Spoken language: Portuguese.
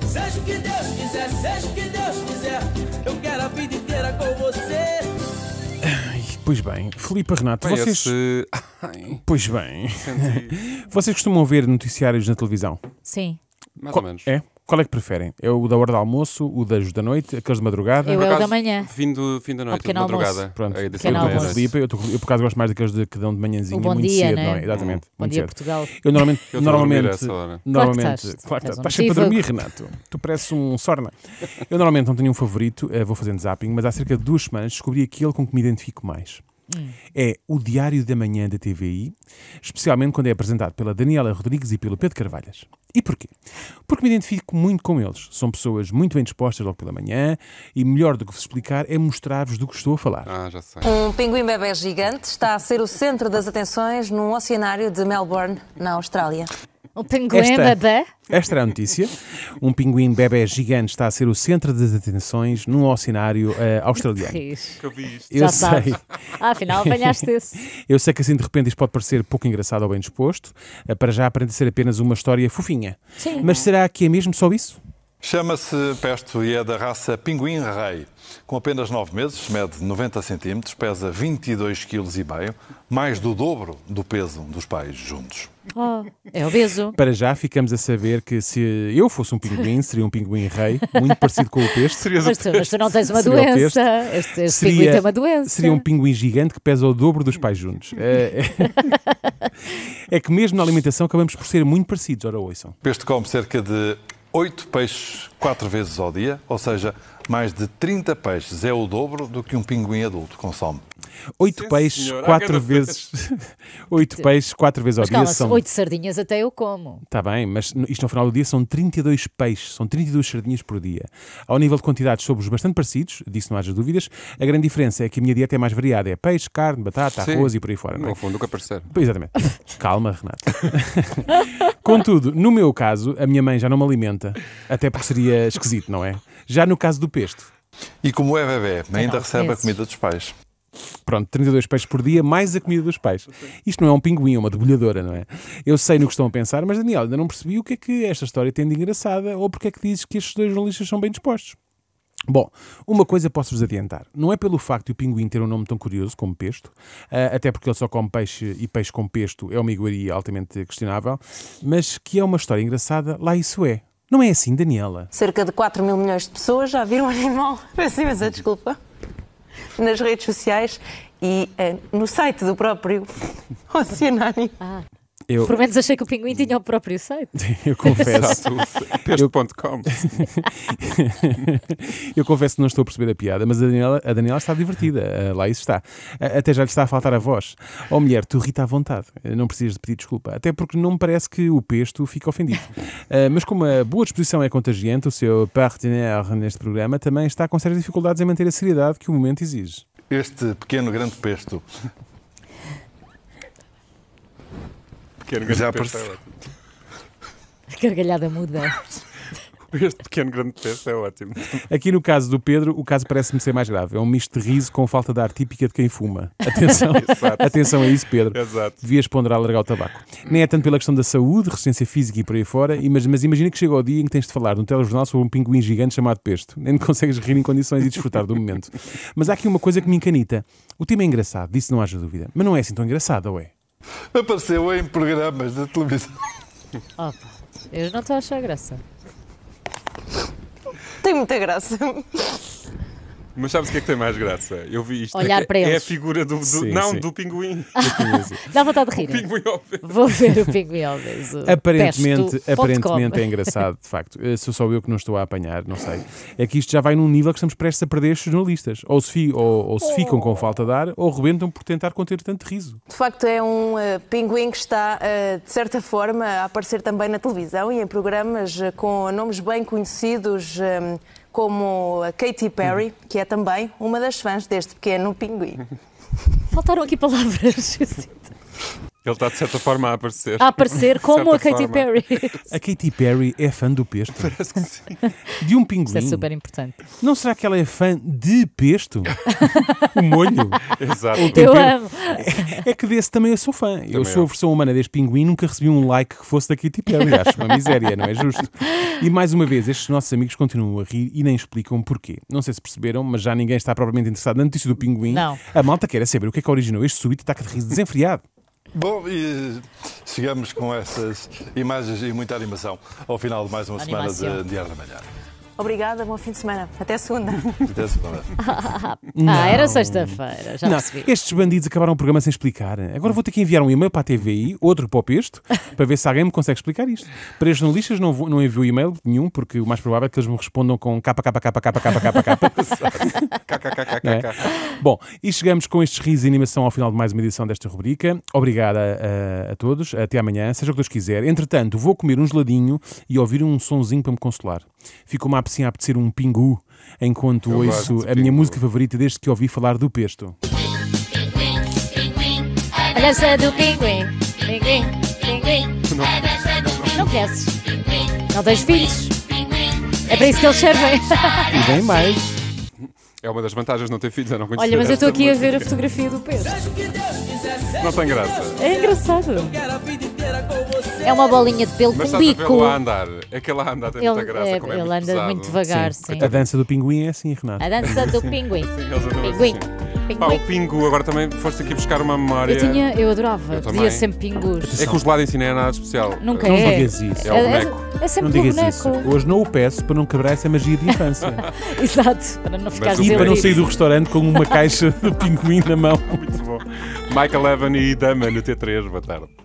Seja o que Deus quiser, seja o que Deus quiser, eu quero a vida inteira com você. pois bem, Filipe Renato, Parece... vocês. Ai. Pois bem, vocês costumam ver noticiários na televisão? Sim. Mais Co ou menos. É? Qual é que preferem? É o da hora do almoço, o das da noite, aqueles de madrugada? Eu é o da manhã. Fim, do, fim da noite, de madrugada. Pronto, é, eu, eu, Felipe, eu, eu por acaso gosto mais daqueles de que dão de manhãzinha, bom muito dia, cedo, né? não é? Exatamente. Hum. Bom dia, cedo. Portugal. Eu normalmente. Eu normalmente, normalmente claro que estás sempre a dormir, Renato. Tu pareces um sorna. Eu normalmente não tenho um favorito, eh, vou fazendo zapping, mas há cerca de duas semanas descobri aquele com que me identifico mais. Hum. É o Diário da Manhã da TVI, especialmente quando é apresentado pela Daniela Rodrigues e pelo Pedro Carvalhas. E porquê? Porque me identifico muito com eles. São pessoas muito bem dispostas logo pela manhã e melhor do que vos explicar é mostrar-vos do que estou a falar. Ah, já sei. Um pinguim bebê gigante está a ser o centro das atenções num oceanário de Melbourne, na Austrália. O pinguim esta, bebê? Esta é a notícia. Um pinguim bebê gigante está a ser o centro de detenções num ocinário uh, eh, australiano. Que eu Já sei. Ah, afinal, apanhaste isso. eu sei que assim de repente isto pode parecer pouco engraçado ou bem disposto. Eh, para já aprende a ser apenas uma história fofinha. Sim. Mas será que é mesmo só isso? Chama-se Pesto e é da raça Pinguim Rei. Com apenas 9 meses, mede 90 centímetros, pesa 22,5 kg, mais do dobro do peso dos pais juntos. Oh, é obeso. Para já ficamos a saber que se eu fosse um pinguim, seria um pinguim rei, muito parecido com o peixe. mas, tu, mas tu não tens uma seria doença. Este, este seria, pinguim tem uma doença. Seria um pinguim gigante que pesa o dobro dos pais juntos. É, é, é que mesmo na alimentação acabamos por ser muito parecidos, ora ouçam. Peste come cerca de 8 peixes 4 vezes ao dia, ou seja, mais de 30 peixes é o dobro do que um pinguim adulto consome. Oito Sim, peixes, senhora, quatro vezes. oito peixes, quatro vezes ao dia. São... Oito sardinhas até eu como. Está bem, mas isto no final do dia são 32 peixes, são 32 sardinhas por dia. Ao nível de quantidades, somos bastante parecidos, disso não haja dúvidas. A grande diferença é que a minha dieta é mais variada: é peixe, carne, batata, Sim. arroz e por aí fora. Não, não é? fundo, que aparecer. Exatamente. Calma, Renato. Contudo, no meu caso, a minha mãe já não me alimenta, até porque seria esquisito, não é? Já no caso do pesto. E como é bebê, ainda recebe meses. a comida dos pais. Pronto, 32 peixes por dia, mais a comida dos pais. Isto não é um pinguim, é uma debulhadora, não é? Eu sei no que estão a pensar, mas Daniel, ainda não percebi o que é que esta história tem de engraçada ou porque é que dizes que estes dois jornalistas são bem dispostos. Bom, uma coisa posso-vos adiantar. Não é pelo facto de o pinguim ter um nome tão curioso como pesto, ah, até porque ele só come peixe e peixe com pesto é uma iguaria altamente questionável, mas que é uma história engraçada, lá isso é. Não é assim, Daniela? Cerca de 4 mil milhões de pessoas já viram o animal. Peço imensa desculpa nas redes sociais e uh, no site do próprio Oceanário. Ah. Eu... Pelo menos achei que o Pinguim tinha o próprio site. eu confesso. Peste.com. eu confesso que não estou a perceber a piada, mas a Daniela, a Daniela está divertida. Ah, lá isso está. Ah, até já lhe está a faltar a voz. Ó oh, mulher, tu rita à vontade. Ah, não precisas de pedir desculpa. Até porque não me parece que o pesto fica ofendido. mas como a boa disposição é contagiante, o seu partner neste programa também está com sérias dificuldades em manter a seriedade que o momento exige. Este pequeno grande pesto pequeno grande Já peste é ótimo. A gargalhada muda. Este pequeno grande peste é ótimo. Aqui no caso do Pedro, o caso parece-me ser mais grave. É um misto de riso com falta de ar típica de quem fuma. Atenção, atenção a isso, Pedro. Exato. Devias ponderar largar o tabaco. Nem é tanto pela questão da saúde, resistência física e por aí fora, mas, mas imagina que chega o dia em que tens de falar no telejornal sobre um pinguim gigante chamado Pesto. Nem consegues rir em condições e desfrutar do momento. Mas há aqui uma coisa que me encanita. O tema é engraçado, disso não haja dúvida. Mas não é assim tão engraçado, ou é? apareceu em programas de televisão. Opa, eu não estou a achar graça. Tem muita graça. Mas sabes o que é que tem mais graça? Eu vi isto. Olhar é, para eles. É a figura do. do sim, não, sim. do pinguim. É Dá vontade de rir. O pinguim ao Vou ver o pinguim ao Aparentemente, aparentemente é engraçado, de facto. Se eh, sou eu que não estou a apanhar, não sei. É que isto já vai num nível que estamos prestes a perder estes jornalistas. Ou se, fi, ou, ou se ficam com falta de ar, ou rebentam por tentar conter tanto riso. De facto, é um uh, pinguim que está, uh, de certa forma, a aparecer também na televisão e em programas uh, com nomes bem conhecidos como a Katy Perry, uhum. que é também uma das fãs deste pequeno pinguim. Faltaram aqui palavras, eu sinto. Ele está, de certa forma, a aparecer. A aparecer, como a Katy Perry. A Katy Perry é fã do pesto? Parece que sim. De um pinguim. Isso é super importante. Não será que ela é fã de pesto? o molho? Exato. O eu amo. É, que desse também eu sou fã. Também eu sou a versão humana deste pinguim e nunca recebi um like que fosse da Katy Perry. Acho uma miséria, não é justo? E, mais uma vez, estes nossos amigos continuam a rir e nem explicam porquê. Não sei se perceberam, mas já ninguém está propriamente interessado na notícia do pinguim. Não. A malta quer é saber o que é que originou este súbito ataque de riso desenfreado. Bom, e chegamos com essas imagens e muita animação ao final de mais uma animação. semana de Diário da Manhã. Obrigada, bom fim de semana. Até segunda. Até segunda. ah, era sexta-feira, já não. percebi. Estes bandidos acabaram o programa sem explicar. Agora vou ter que enviar um e-mail para a TVI, outro para o Pesto, para ver se alguém me consegue explicar isto. Para os jornalistas não, não envio e-mail nenhum, porque o mais provável é que eles me respondam com kkkkkkkkkk. é? Bom, e chegamos com estes risos e animação ao final de mais uma edição desta rubrica. Obrigada a, eh, a todos. Até amanhã, seja o que Deus quiser. Entretanto, vou comer um geladinho e ouvir um sonzinho para me consolar. Ficou-me a apetecer um pingu enquanto Eu ouço a minha música favorita desde que ouvi falar do Pesto. A dança do pinguim, pinguim, pinguim. Não, não conheces? Não tens filhos? É para isso que eles servem. E bem mais. É uma das vantagens de não ter filhos, é não conhecer. Olha, mas eu estou aqui a ver a fotografia do Pedro. Não tem graça. É engraçado. É uma bolinha de pelo Mas com bico. Mas a andar. Aquela é anda tem ele, muita graça. É, como é ele muito anda pesado. muito devagar, sim. sim. A dança do pinguim é assim, Renato. A dança do pinguim. sim, assim. pinguim. Assim. Pá, o pingu, agora também foste aqui buscar uma memória. Eu, tinha, eu adorava, eu dizia sempre pingus. É que o gelado em é nada especial. Nunca não é. digas isso. É, é, é o boneco. É, é sempre o boneco. Isso. Hoje não o peço para não quebrar essa magia de infância. Exato, para não ficar E para não sair do restaurante com uma caixa de pinguim na mão. Muito bom. Michael Evan e Dama no T3, boa tarde.